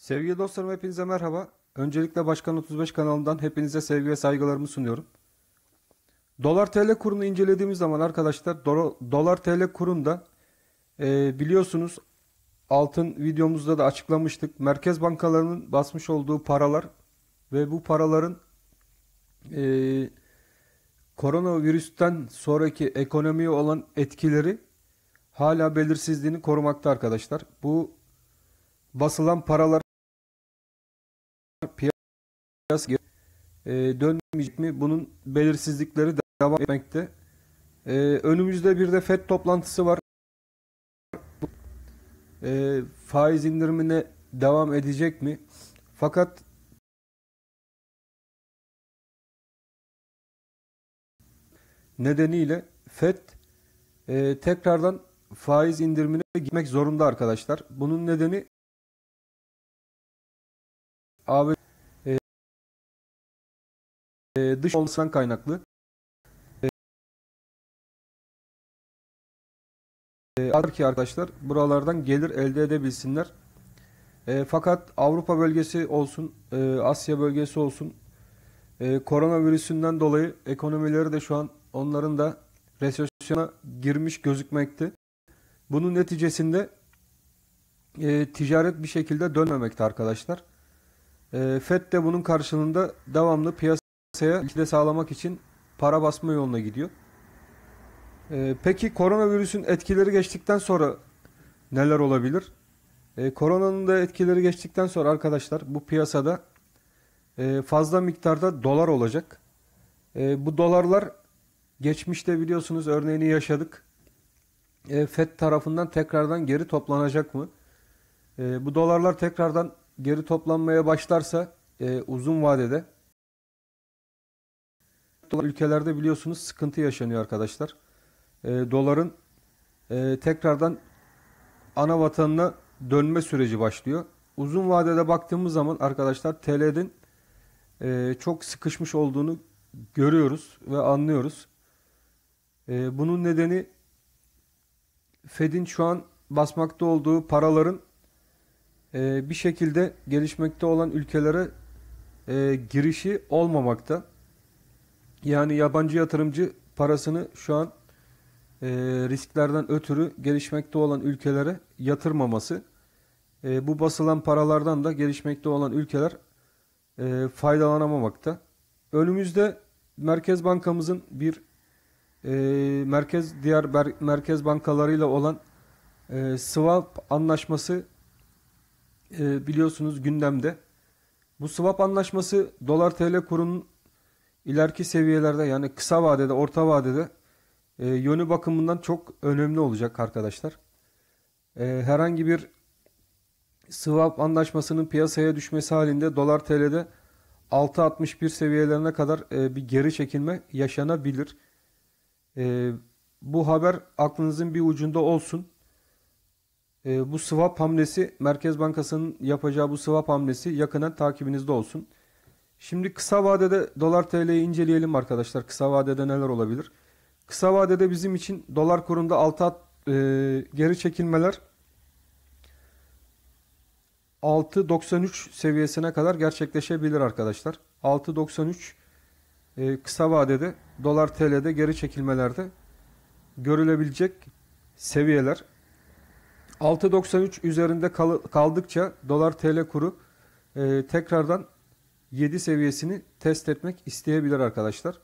Sevgili dostlarım hepinize merhaba. Öncelikle Başkan 35 kanalından hepinize sevgi ve saygılarımı sunuyorum. Dolar TL kurunu incelediğimiz zaman arkadaşlar dolar TL kurunda e, biliyorsunuz altın videomuzda da açıklamıştık. Merkez bankalarının basmış olduğu paralar ve bu paraların e, koronavirüsten sonraki ekonomiye olan etkileri hala belirsizliğini korumakta arkadaşlar. Bu basılan paralar yaz e, dönmeyecek mi? Bunun belirsizlikleri devam etmekte. E, önümüzde bir de FED toplantısı var. E, faiz indirimine devam edecek mi? Fakat nedeniyle FED e, tekrardan faiz indirimine gitmek zorunda arkadaşlar. Bunun nedeni ABD e, dış olmasından kaynaklı e, ee, ki arkadaşlar buralardan gelir elde edebilsinler. E, fakat Avrupa bölgesi olsun, e, Asya bölgesi olsun e, koronavirüsünden dolayı ekonomileri de şu an onların da resesyona girmiş gözükmekte. Bunun neticesinde e, ticaret bir şekilde dönmemekte arkadaşlar. E, FED de bunun karşılığında devamlı piyasa piyasaya likide sağlamak için para basma yoluna gidiyor. Ee, peki koronavirüsün etkileri geçtikten sonra neler olabilir? Ee, koronanın da etkileri geçtikten sonra arkadaşlar bu piyasada e, fazla miktarda dolar olacak. E, bu dolarlar geçmişte biliyorsunuz örneğini yaşadık. E, FED tarafından tekrardan geri toplanacak mı? E, bu dolarlar tekrardan geri toplanmaya başlarsa e, uzun vadede dolar ülkelerde biliyorsunuz sıkıntı yaşanıyor arkadaşlar. E, doların e, tekrardan ana vatanına dönme süreci başlıyor. Uzun vadede baktığımız zaman arkadaşlar TL'nin e, çok sıkışmış olduğunu görüyoruz ve anlıyoruz. E, bunun nedeni Fed'in şu an basmakta olduğu paraların e, bir şekilde gelişmekte olan ülkelere e, girişi olmamakta. Yani yabancı yatırımcı parasını şu an e, risklerden ötürü gelişmekte olan ülkelere yatırmaması. E, bu basılan paralardan da gelişmekte olan ülkeler e, faydalanamamakta. Önümüzde Merkez Bankamızın bir e, merkez diğer ber, merkez bankalarıyla olan e, swap anlaşması e, biliyorsunuz gündemde. Bu swap anlaşması dolar TL kurunun ileriki seviyelerde yani kısa vadede, orta vadede e, yönü bakımından çok önemli olacak arkadaşlar. E, herhangi bir swap anlaşmasının piyasaya düşmesi halinde dolar TL'de 6.61 seviyelerine kadar e, bir geri çekilme yaşanabilir. E, bu haber aklınızın bir ucunda olsun. E, bu swap hamlesi Merkez Bankası'nın yapacağı bu swap hamlesi yakından takibinizde olsun. Şimdi kısa vadede dolar TL'yi inceleyelim arkadaşlar. Kısa vadede neler olabilir? Kısa vadede bizim için dolar kurunda altı e, geri çekilmeler 6.93 seviyesine kadar gerçekleşebilir arkadaşlar. 6.93 e, kısa vadede dolar TL'de geri çekilmelerde görülebilecek seviyeler. 6.93 üzerinde kal kaldıkça dolar TL kuru e, tekrardan 7 seviyesini test etmek isteyebilir arkadaşlar.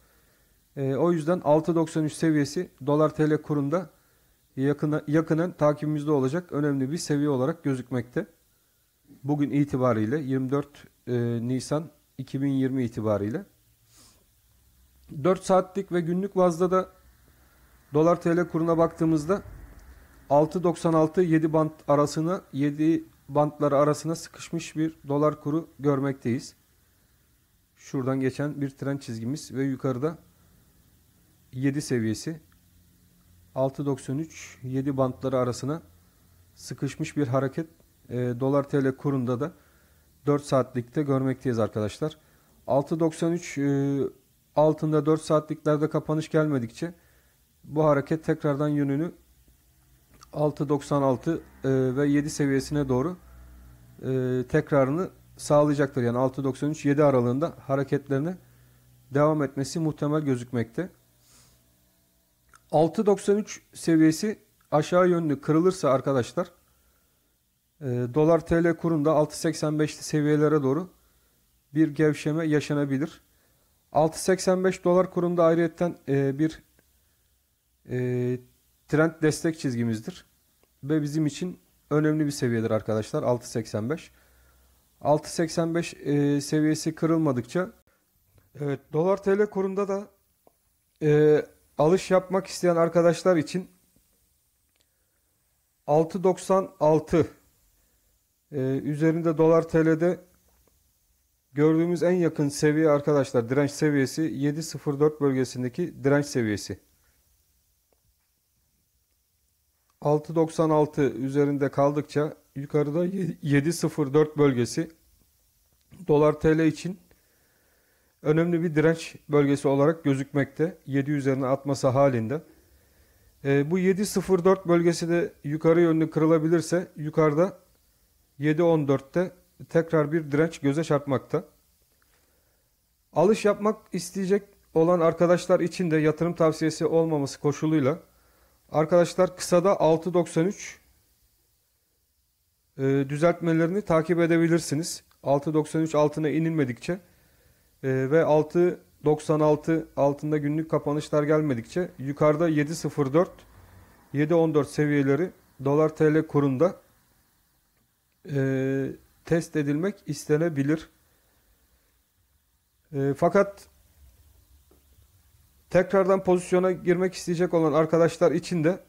E, o yüzden 6.93 seviyesi dolar tl kurunda yakına, yakının takibimizde olacak önemli bir seviye olarak gözükmekte. Bugün itibariyle 24 e, Nisan 2020 itibariyle. 4 saatlik ve günlük bazda da dolar tl kuruna baktığımızda 6.96-7 band arasına 7 bandları arasına sıkışmış bir dolar kuru görmekteyiz. Şuradan geçen bir tren çizgimiz ve yukarıda 7 seviyesi 6.93-7 bantları arasına sıkışmış bir hareket e, dolar TL kurunda da 4 saatlikte görmekteyiz arkadaşlar. 6.93 e, altında 4 saatliklerde kapanış gelmedikçe bu hareket tekrardan yönünü 6.96 e, ve 7 seviyesine doğru e, tekrarını sağlayacaktır. Yani 6.93-7 aralığında hareketlerine devam etmesi muhtemel gözükmekte. 6.93 seviyesi aşağı yönlü kırılırsa arkadaşlar e, dolar TL kurunda 6.85'li seviyelere doğru bir gevşeme yaşanabilir. 6.85 dolar kurunda ayrıyetten e, bir e, trend destek çizgimizdir. Ve bizim için önemli bir seviyedir arkadaşlar 6.85. 6.85 e, seviyesi kırılmadıkça evet, dolar TL kurunda da e, alış yapmak isteyen arkadaşlar için 6.96 e, üzerinde dolar TL'de gördüğümüz en yakın seviye arkadaşlar direnç seviyesi 7.04 bölgesindeki direnç seviyesi. 6.96 üzerinde kaldıkça yukarıda 7.04 bölgesi dolar TL için önemli bir direnç bölgesi olarak gözükmekte. 7 üzerine atması halinde. E, bu 7.04 bölgesi de yukarı yönlü kırılabilirse yukarıda 7.14'te tekrar bir direnç göze çarpmakta. Alış yapmak isteyecek olan arkadaşlar için de yatırım tavsiyesi olmaması koşuluyla arkadaşlar kısada 6.93 e, düzeltmelerini takip edebilirsiniz. 6.93 altına inilmedikçe e, ve 6.96 altında günlük kapanışlar gelmedikçe yukarıda 7.04 7.14 seviyeleri dolar tl kurunda e, test edilmek istenebilir. E, fakat tekrardan pozisyona girmek isteyecek olan arkadaşlar için de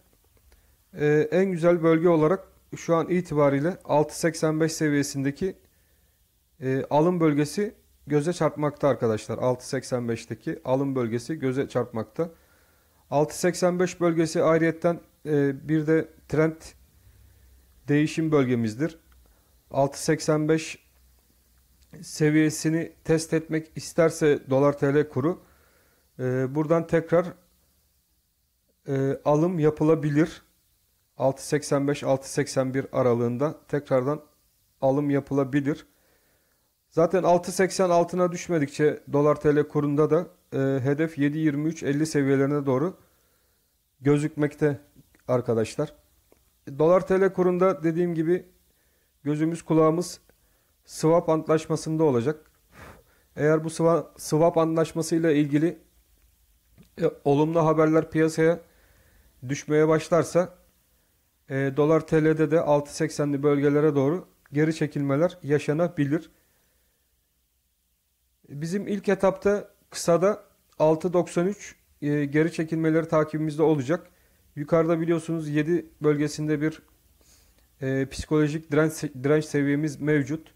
e, en güzel bölge olarak şu an itibariyle 6.85 seviyesindeki e, alım bölgesi göze çarpmakta arkadaşlar. 6.85'teki alım bölgesi göze çarpmakta. 6.85 bölgesi ayrıyetten e, bir de trend değişim bölgemizdir. 6.85 seviyesini test etmek isterse dolar tl kuru e, buradan tekrar e, alım yapılabilir. 6.85-6.81 aralığında tekrardan alım yapılabilir. Zaten 6.80 altına düşmedikçe dolar tl kurunda da e, hedef 7.23-50 seviyelerine doğru gözükmekte arkadaşlar. Dolar tl kurunda dediğim gibi gözümüz kulağımız swap antlaşmasında olacak. Eğer bu swap anlaşmasıyla ilgili e, olumlu haberler piyasaya düşmeye başlarsa e, dolar TL'de de 6.80'li bölgelere doğru geri çekilmeler yaşanabilir. Bizim ilk etapta kısada 6.93 e, geri çekilmeleri takibimizde olacak. Yukarıda biliyorsunuz 7 bölgesinde bir e, psikolojik direnç, direnç seviyemiz mevcut.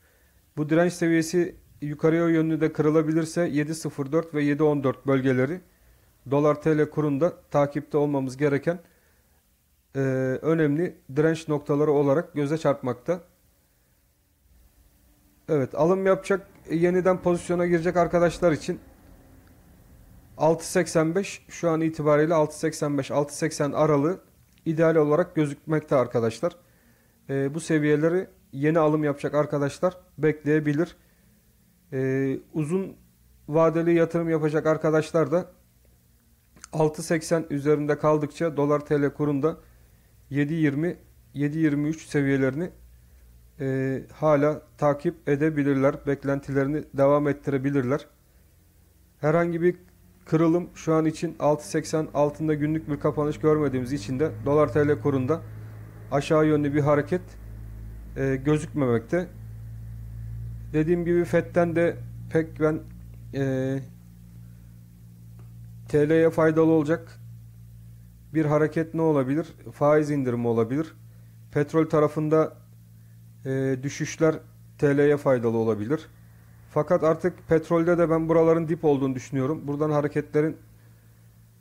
Bu direnç seviyesi yukarıya yönlü de kırılabilirse 7.04 ve 7.14 bölgeleri dolar TL kurunda takipte olmamız gereken e, önemli direnç noktaları olarak göze çarpmakta. Evet alım yapacak e, yeniden pozisyona girecek arkadaşlar için 6.85 şu an itibariyle 6.85-6.80 aralığı ideal olarak gözükmekte arkadaşlar. E, bu seviyeleri yeni alım yapacak arkadaşlar bekleyebilir. E, uzun vadeli yatırım yapacak arkadaşlar da 6.80 üzerinde kaldıkça dolar tl kurunda 7.20 7.23 seviyelerini e, hala takip edebilirler. Beklentilerini devam ettirebilirler. Herhangi bir kırılım şu an için 6.80 altında günlük bir kapanış görmediğimiz için de dolar tl kurunda aşağı yönlü bir hareket e, gözükmemekte. Dediğim gibi FED'den de pek ben e, TL'ye faydalı olacak bir hareket ne olabilir? Faiz indirimi olabilir. Petrol tarafında e, düşüşler TL'ye faydalı olabilir. Fakat artık petrolde de ben buraların dip olduğunu düşünüyorum. Buradan hareketlerin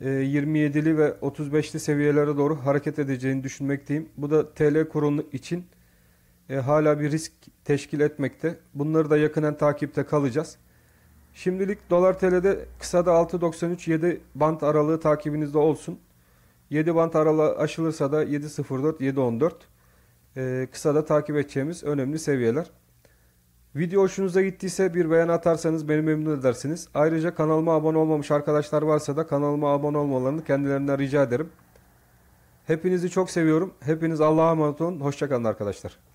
e, 27'li ve 35'li seviyelere doğru hareket edeceğini düşünmekteyim. Bu da TL kurunu için e, hala bir risk teşkil etmekte. Bunları da yakından takipte kalacağız. Şimdilik dolar TL'de kısa da 6.93-7 band aralığı takibinizde olsun. 7 bant arala aşılırsa da 7.04, 7.14 e, kısada takip edeceğimiz önemli seviyeler. Video hoşunuza gittiyse bir beğen atarsanız beni memnun edersiniz. Ayrıca kanalıma abone olmamış arkadaşlar varsa da kanalıma abone olmalarını kendilerinden rica ederim. Hepinizi çok seviyorum. Hepiniz Allah'a emanet olun. Hoşçakalın arkadaşlar.